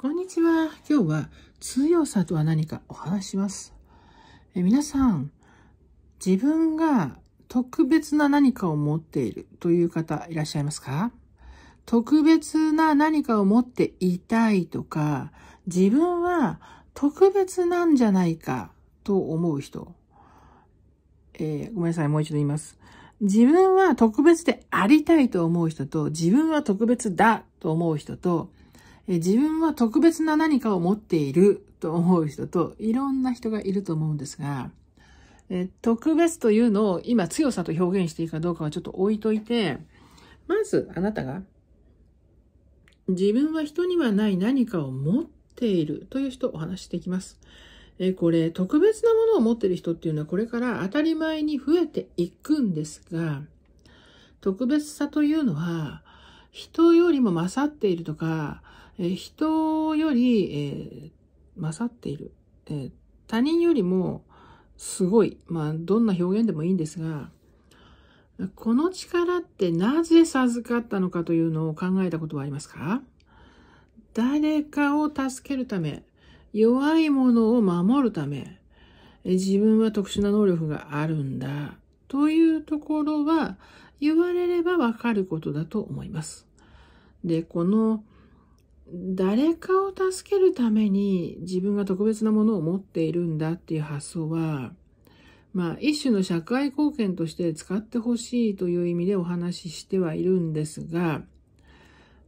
こんにちは。今日は通用とは何かお話します。え皆さん、自分が特別な何かを持っているという方いらっしゃいますか特別な何かを持っていたいとか、自分は特別なんじゃないかと思う人。えー、ごめんなさい、もう一度言います。自分は特別でありたいと思う人と、自分は特別だと思う人と、え自分は特別な何かを持っていると思う人といろんな人がいると思うんですが、え特別というのを今強さと表現していいかどうかはちょっと置いといて、まずあなたが自分は人にはない何かを持っているという人をお話していきます。えこれ特別なものを持っている人っていうのはこれから当たり前に増えていくんですが、特別さというのは人よりも勝っているとか、え人より、えー、勝っている、えー、他人よりもすごい。まあ、どんな表現でもいいんですが、この力ってなぜ授かったのかというのを考えたことはありますか誰かを助けるため、弱いものを守るため、自分は特殊な能力があるんだ。というところは言われればわかることだと思います。で、この誰かを助けるために自分が特別なものを持っているんだっていう発想は、まあ、一種の社会貢献として使ってほしいという意味でお話ししてはいるんですが、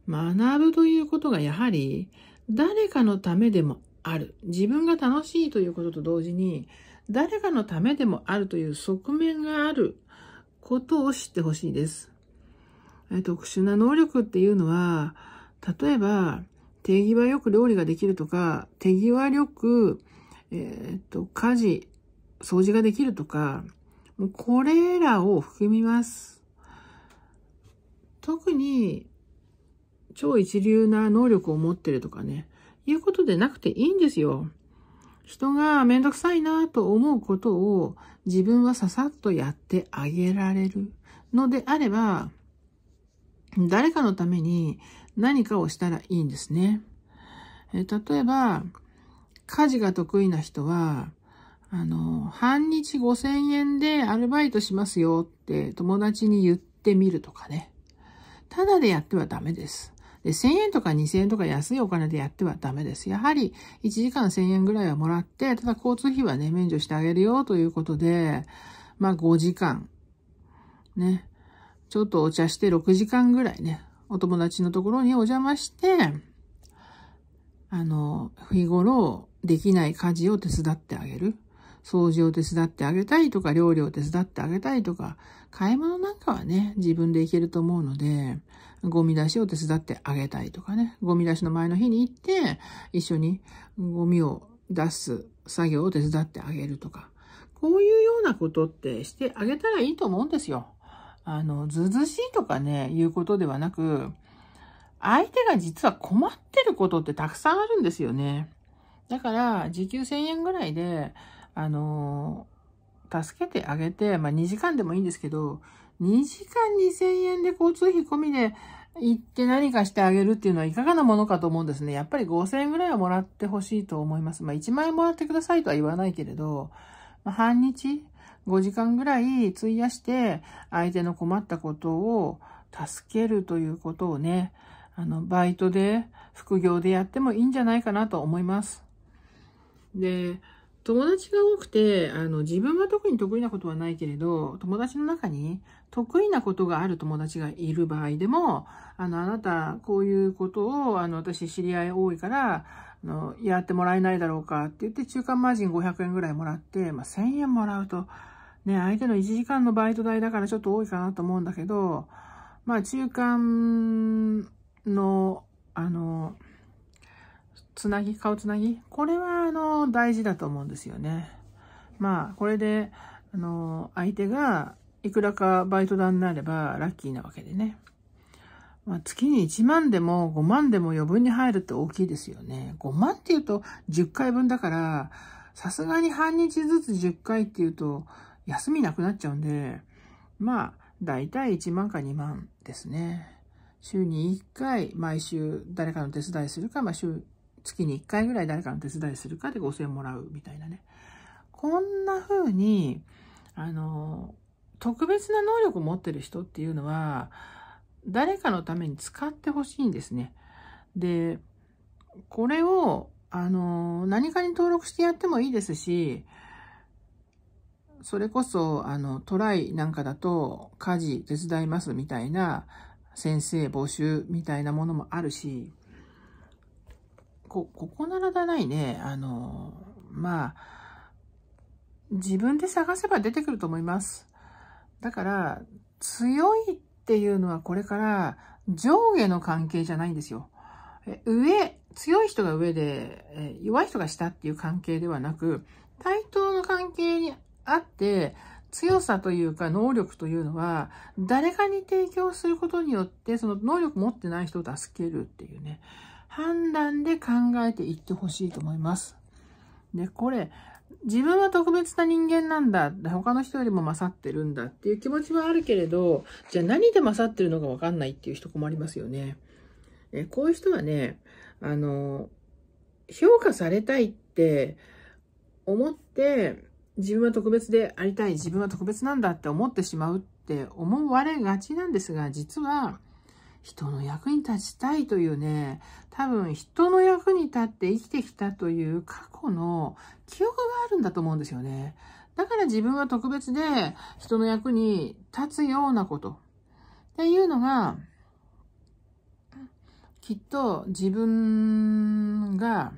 学ぶということがやはり誰かのためでもある。自分が楽しいということと同時に、誰かのためでもあるという側面があることを知ってほしいです。特殊な能力っていうのは、例えば、手際よく料理ができるとか、手際よく、えー、っと、家事、掃除ができるとか、もうこれらを含みます。特に、超一流な能力を持ってるとかね、いうことでなくていいんですよ。人がめんどくさいなと思うことを自分はささっとやってあげられるのであれば、誰かのために何かをしたらいいんですね。え例えば、家事が得意な人は、あの、半日5000円でアルバイトしますよって友達に言ってみるとかね。ただでやってはダメです。で、1000円とか2000円とか安いお金でやってはダメです。やはり1時間1000円ぐらいはもらって、ただ交通費はね、免除してあげるよということで、まあ5時間、ね、ちょっとお茶して6時間ぐらいね、お友達のところにお邪魔して、あの、日頃できない家事を手伝ってあげる。掃除を手伝ってあげたいとか、料理を手伝ってあげたいとか、買い物なんかはね、自分で行けると思うので、ゴミ出しを手伝ってあげたいとかね、ゴミ出しの前の日に行って、一緒にゴミを出す作業を手伝ってあげるとか、こういうようなことってしてあげたらいいと思うんですよ。あの、ずずしいとかね、いうことではなく、相手が実は困ってることってたくさんあるんですよね。だから、時給1000円ぐらいで、あの、助けてあげて、まあ、2時間でもいいんですけど、2時間2000円で交通費込みで行って何かしてあげるっていうのはいかがなものかと思うんですね。やっぱり5000円ぐらいはもらってほしいと思います。まあ、1万円もらってくださいとは言わないけれど、まあ、半日5時間ぐらい費やして相手の困ったことを助けるということをね、あの、バイトで、副業でやってもいいんじゃないかなと思います。で、友達が多くて、あの、自分は特に得意なことはないけれど、友達の中に得意なことがある友達がいる場合でも、あの、あなた、こういうことを、あの、私知り合い多いから、あの、やってもらえないだろうかって言って、中間マージン500円ぐらいもらって、まあ、1000円もらうと、ね、相手の1時間のバイト代だからちょっと多いかなと思うんだけど、まあ中間の、あの、つなぎ、顔つなぎ、これはあの、大事だと思うんですよね。まあ、これで、あの、相手がいくらかバイト代になればラッキーなわけでね。まあ、月に1万でも5万でも余分に入るって大きいですよね。5万って言うと10回分だから、さすがに半日ずつ10回っていうと、休みなくなっちゃうんで、まあ、だいたい1万か2万ですね。週に1回、毎週誰かの手伝いするか、まあ週、月に1回ぐらい誰かの手伝いするかで5000円もらうみたいなね。こんな風に、あの、特別な能力を持ってる人っていうのは、誰かのために使ってほしいんですね。で、これを、あの、何かに登録してやってもいいですし、それこそ、あの、トライなんかだと、家事手伝いますみたいな、先生募集みたいなものもあるし、こ、ここならだないね。あの、まあ、自分で探せば出てくると思います。だから、強いっていうのはこれから上下の関係じゃないんですよ。え上、強い人が上で、え弱い人が下っていう関係ではなく、対等の関係にあって、強さというか能力というのは、誰かに提供することによって、その能力持ってない人を助けるっていうね、判断で考えていってほしいと思います。で、これ、自分は特別な人間なんだ、他の人よりも勝ってるんだっていう気持ちはあるけれど、じゃあ何で勝ってるのかわかんないっていう人困りますよね。えこういう人はね、あの、評価されたいって思って、自分は特別でありたい、自分は特別なんだって思ってしまうって思われがちなんですが、実は人の役に立ちたいというね、多分人の役に立って生きてきたという過去の記憶があるんだと思うんですよね。だから自分は特別で人の役に立つようなことっていうのが、きっと自分が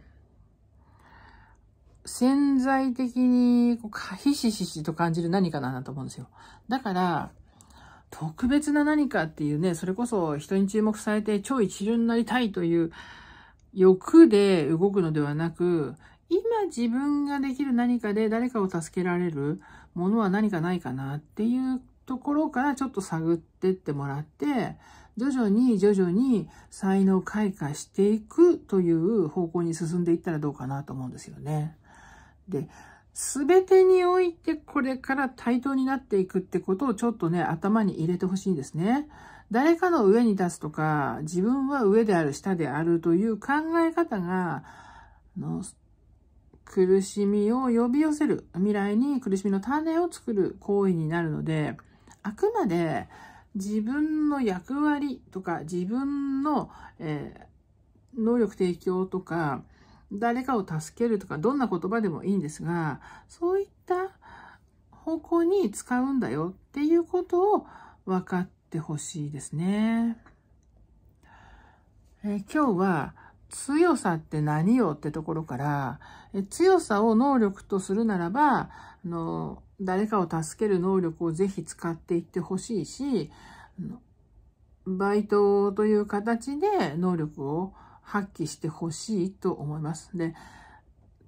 潜在的に、ひしひしと感じる何かなと思うんですよ。だから、特別な何かっていうね、それこそ人に注目されて超一流になりたいという欲で動くのではなく、今自分ができる何かで誰かを助けられるものは何かないかなっていうところからちょっと探ってってもらって、徐々に徐々に才能開花していくという方向に進んでいったらどうかなと思うんですよね。で、すべてにおいてこれから対等になっていくってことをちょっとね、頭に入れてほしいんですね。誰かの上に立つとか、自分は上である、下であるという考え方が、の苦しみを呼び寄せる、未来に苦しみの種を作る行為になるので、あくまで自分の役割とか、自分の、えー、能力提供とか、誰かを助けるとか、どんな言葉でもいいんですが、そういった方向に使うんだよっていうことを分かってほしいですね。え今日は、強さって何よってところから、え強さを能力とするならば、あの、誰かを助ける能力をぜひ使っていってほしいし、バイトという形で能力を発揮してほしいと思います。で、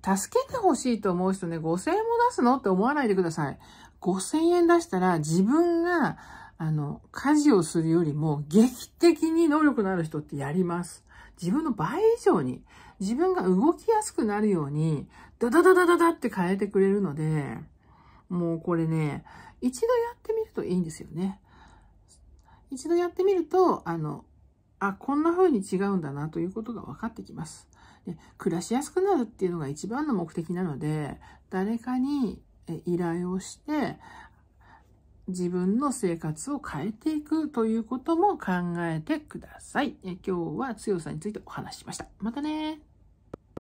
助けてほしいと思う人ね、5000円も出すのって思わないでください。5000円出したら自分が、あの、家事をするよりも劇的に能力のある人ってやります。自分の倍以上に、自分が動きやすくなるように、ダダダダダダって変えてくれるので、もうこれね、一度やってみるといいんですよね。一度やってみると、あの、あ、こんな風に違うんだなということが分かってきます。で暮らしやすくなるっていうのが一番の目的なので、誰かに依頼をして、自分の生活を変えていくということも考えてください。え今日は強さについてお話ししました。またね